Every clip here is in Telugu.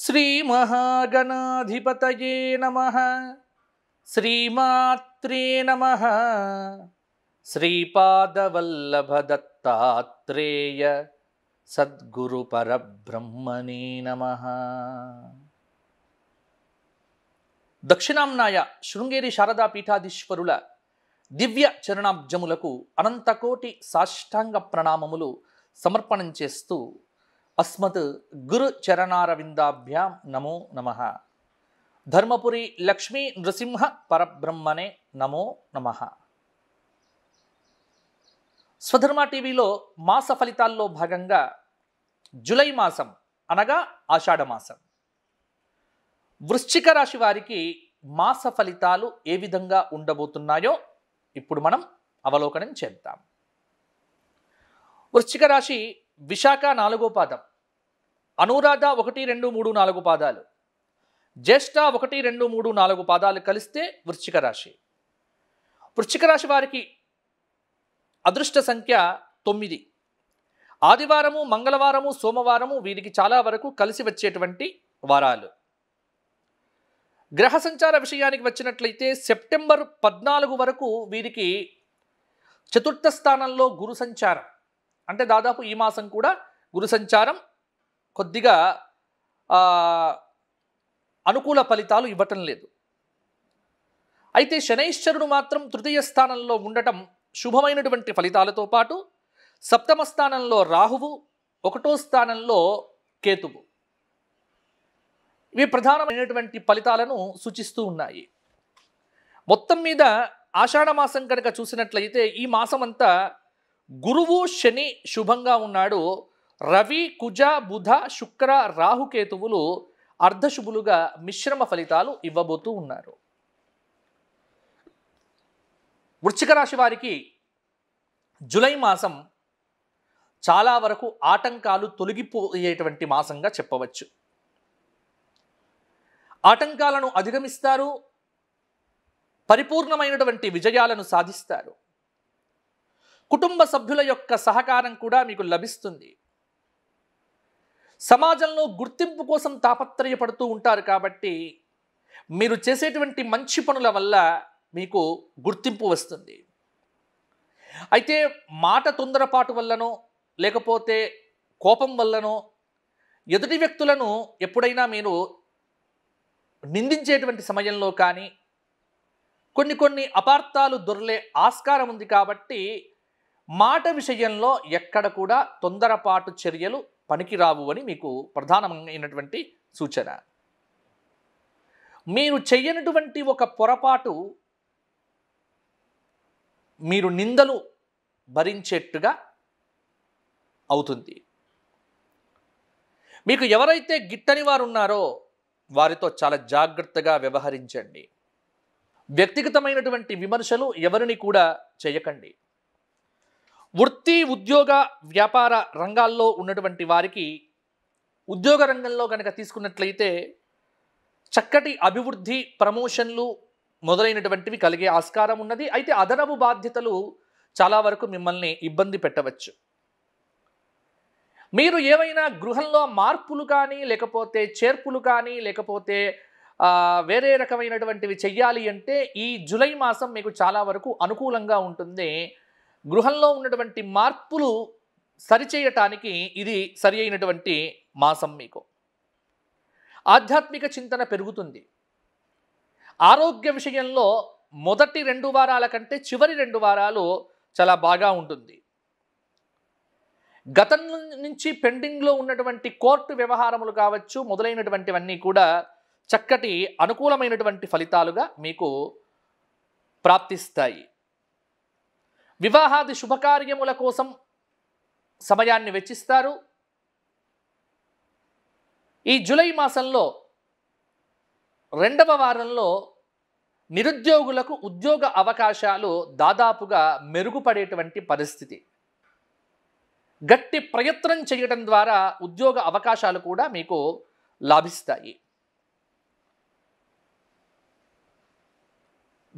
श्रीमहागणाधिपतये नमः श्रीमात्रे नमः श्रीपादवल्लभदत्तात्रेय श्रीपादवल्लभदत्तात्रेयसद्गुरुपरब्रह्मणे नमः దక్షిణాంనాయ శృంగేరి శారదా పీఠాధీశ్వరుల దివ్య చరణాబ్జములకు అనంతకోటి సాష్టాంగ ప్రణామములు సమర్పణం చేస్తూ అస్మత్ గురు చరణారవిందాభ్యాం నమో నమ ధర్మపురి లక్ష్మీ నృసింహ పరబ్రహ్మనే నమో నమ స్వధర్మ టీవీలో మాస ఫలితాల్లో భాగంగా జులై మాసం అనగా ఆషాఢమాసం వృశ్చిక రాశి వారికి మాస ఫలితాలు ఏ విధంగా ఉండబోతున్నాయో ఇప్పుడు మనం అవలోకనం చేద్దాం వృశ్చిక రాశి విశాఖ నాలుగో పాదం అనురాధ ఒకటి రెండు మూడు నాలుగు పాదాలు జ్యేష్ఠ ఒకటి రెండు మూడు నాలుగు పాదాలు కలిస్తే వృశ్చిక రాశి వృశ్చిక రాశి వారికి అదృష్ట సంఖ్య తొమ్మిది ఆదివారము మంగళవారము సోమవారము వీరికి చాలా వరకు కలిసి వచ్చేటువంటి వారాలు గ్రహ సంచార విషయానికి వచ్చినట్లయితే సెప్టెంబర్ పద్నాలుగు వరకు వీరికి చతుర్థ స్థానంలో గురు సంచారం అంటే దాదాపు ఈ మాసం కూడా గురు సంచారం కొద్దిగా అనుకూల ఫలితాలు ఇవ్వటం లేదు అయితే శనైశ్వరుడు మాత్రం తృతీయ స్థానంలో ఉండటం శుభమైనటువంటి ఫలితాలతో పాటు సప్తమ స్థానంలో రాహువు ఒకటో స్థానంలో కేతువు ఇవి ప్రధానమైనటువంటి ఫలితాలను సూచిస్తూ ఉన్నాయి మొత్తం మీద ఆషాఢ మాసం కనుక చూసినట్లయితే ఈ మాసం అంతా గురువు శని శుభంగా ఉన్నాడు రవి కుజ బుధ శుక్ర రాహుకేతువులు అర్ధశుభులుగా మిశ్రమ ఫలితాలు ఇవ్వబోతూ ఉన్నారు వృశ్చిక రాశి వారికి జులై మాసం చాలా వరకు ఆటంకాలు తొలగిపోయేటువంటి మాసంగా చెప్పవచ్చు ఆటంకాలను అధిగమిస్తారు పరిపూర్ణమైనటువంటి విజయాలను సాధిస్తారు కుటుంబ సభ్యుల యొక్క సహకారం కూడా మీకు లభిస్తుంది సమాజంలో గుర్తింపు కోసం తాపత్రయపడుతూ ఉంటారు కాబట్టి మీరు చేసేటువంటి మంచి పనుల వల్ల మీకు గుర్తింపు వస్తుంది అయితే మాట తొందరపాటు వల్లనో లేకపోతే కోపం వల్లనో ఎదుటి వ్యక్తులను ఎప్పుడైనా మీరు నిందించేటువంటి సమయంలో కానీ కొన్ని కొన్ని అపార్థాలు దొరలే ఆస్కారం ఉంది కాబట్టి మాట విషయంలో ఎక్కడ కూడా తొందరపాటు చర్యలు పనికిరావు అని మీకు ప్రధానమైనటువంటి సూచన మీరు చెయ్యనటువంటి ఒక పొరపాటు మీరు నిందలు భరించేట్టుగా అవుతుంది మీకు ఎవరైతే గిట్టని వారు ఉన్నారో వారితో చాలా జాగ్రత్తగా వ్యవహరించండి వ్యక్తిగతమైనటువంటి విమర్శలు ఎవరిని కూడా చేయకండి వృత్తి ఉద్యోగ వ్యాపార రంగాల్లో ఉన్నటువంటి వారికి ఉద్యోగ రంగంలో కనుక తీసుకున్నట్లయితే చక్కటి అభివృద్ధి ప్రమోషన్లు మొదలైనటువంటివి కలిగే ఆస్కారం ఉన్నది అయితే అదనపు బాధ్యతలు చాలా వరకు మిమ్మల్ని ఇబ్బంది పెట్టవచ్చు మీరు ఏవైనా గృహంలో మార్పులు కానీ లేకపోతే చేర్పులు కానీ లేకపోతే వేరే రకమైనటువంటివి చెయ్యాలి అంటే ఈ జులై మాసం మీకు చాలా వరకు అనుకూలంగా ఉంటుంది గృహంలో ఉన్నటువంటి మార్పులు సరిచేయటానికి ఇది సరి అయినటువంటి మాసం మీకు ఆధ్యాత్మిక చింతన పెరుగుతుంది ఆరోగ్య విషయంలో మొదటి రెండు వారాల కంటే చివరి రెండు వారాలు చాలా బాగా ఉంటుంది గతం నుంచి పెండింగ్లో ఉన్నటువంటి కోర్టు వ్యవహారములు కావచ్చు మొదలైనటువంటివన్నీ కూడా చక్కటి అనుకూలమైనటువంటి ఫలితాలుగా మీకు ప్రాప్తిస్తాయి వివాహాది శుభకార్యముల కోసం సమయాన్ని వెచ్చిస్తారు ఈ జూలై మాసంలో రెండవ వారంలో నిరుద్యోగులకు ఉద్యోగ అవకాశాలు దాదాపుగా మెరుగుపడేటువంటి పరిస్థితి గట్టి ప్రయత్నం చేయడం ద్వారా ఉద్యోగ అవకాశాలు కూడా మీకు లాభిస్తాయి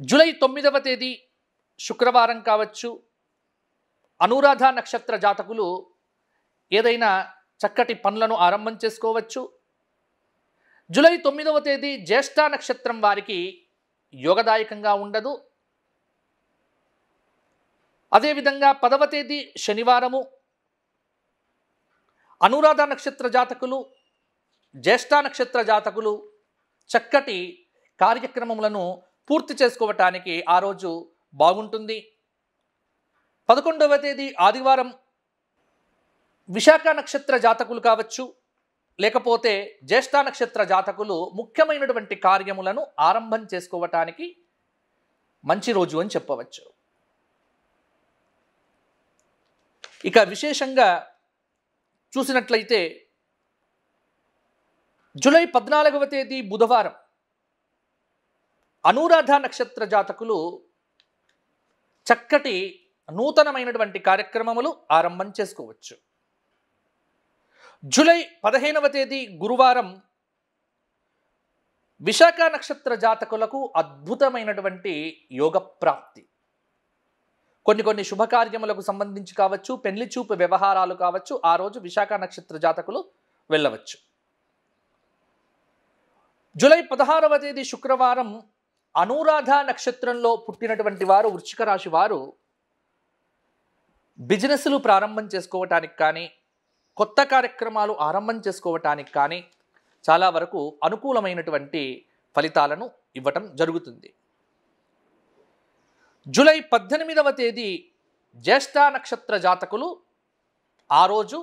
జూలై తొమ్మిదవ తేదీ శుక్రవారం కావచ్చు అనురాధ నక్షత్ర జాతకులు ఏదైనా చక్కటి పనులను ఆరంభం చేసుకోవచ్చు జూలై తొమ్మిదవ తేదీ జ్యేష్ఠ నక్షత్రం వారికి యోగదాయకంగా ఉండదు అదేవిధంగా పదవ తేదీ శనివారము అనురాధ నక్షత్ర జాతకులు జ్యేష్ఠ నక్షత్ర జాతకులు చక్కటి కార్యక్రమములను పూర్తి చేసుకోవటానికి ఆ రోజు బాగుంటుంది పదకొండవ తేదీ ఆదివారం విశాఖ నక్షత్ర జాతకులు కావచ్చు లేకపోతే జ్యేష్ఠ నక్షత్ర జాతకులు ముఖ్యమైనటువంటి కార్యములను ఆరంభం చేసుకోవటానికి మంచి రోజు అని చెప్పవచ్చు ఇక విశేషంగా చూసినట్లయితే జూలై పద్నాలుగవ తేదీ బుధవారం అనురాధ నక్షత్ర జాతకులు చక్కటి నూతనమైనటువంటి కార్యక్రమములు ఆరంభం చేసుకోవచ్చు జూలై పదిహేనవ తేదీ గురువారం విశాఖ నక్షత్ర జాతకులకు అద్భుతమైనటువంటి యోగప్రాప్తి కొన్ని కొన్ని శుభకార్యములకు సంబంధించి కావచ్చు పెళ్లి చూపు వ్యవహారాలు కావచ్చు ఆ రోజు విశాఖ నక్షత్ర జాతకులు వెళ్ళవచ్చు జూలై పదహారవ తేదీ శుక్రవారం అనురాధ నక్షత్రంలో పుట్టినటువంటి వారు వృశ్చిక రాశి వారు బిజినెస్లు ప్రారంభం చేసుకోవటానికి కానీ కొత్త కార్యక్రమాలు ఆరంభం చేసుకోవటానికి కానీ చాలా వరకు అనుకూలమైనటువంటి ఫలితాలను ఇవ్వటం జరుగుతుంది జూలై పద్దెనిమిదవ తేదీ జ్యేష్ఠ నక్షత్ర జాతకులు ఆ రోజు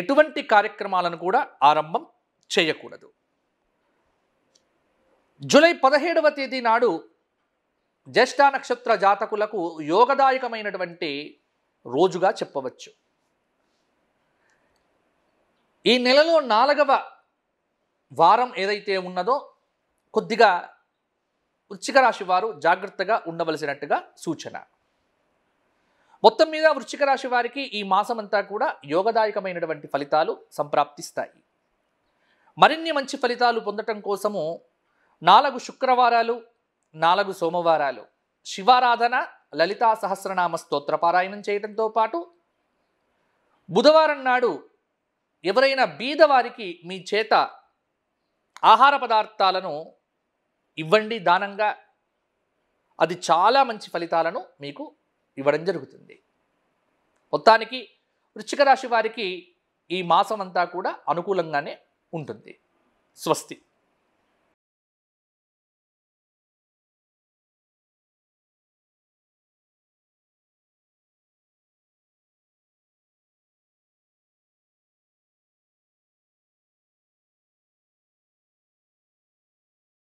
ఎటువంటి కార్యక్రమాలను కూడా ఆరంభం చేయకూడదు జూలై పదహేడవ తేదీ నాడు జ్యేష్ఠ నక్షత్ర జాతకులకు యోగదాయకమైనటువంటి రోజుగా చెప్పవచ్చు ఈ నెలలో నాలుగవ వారం ఏదైతే ఉన్నదో కొద్దిగా వృశ్చిక రాశి వారు జాగ్రత్తగా ఉండవలసినట్టుగా సూచన మొత్తం మీద వృశ్చిక రాశి వారికి ఈ మాసం అంతా కూడా యోగదాయకమైనటువంటి ఫలితాలు సంప్రాప్తిస్తాయి మరిన్ని మంచి ఫలితాలు పొందటం కోసము నాలుగు శుక్రవారాలు నాలుగు సోమవారాలు శివారాధన లలితా సహస్రనామ స్తోత్ర పారాయణం చేయడంతో పాటు బుధవారం నాడు ఎవరైనా బీదవారికి మీ చేత ఆహార పదార్థాలను ఇవ్వండి దానంగా అది చాలా మంచి ఫలితాలను మీకు ఇవ్వడం జరుగుతుంది మొత్తానికి వృశ్చిక రాశి వారికి ఈ మాసం అంతా కూడా అనుకూలంగానే ఉంటుంది స్వస్తి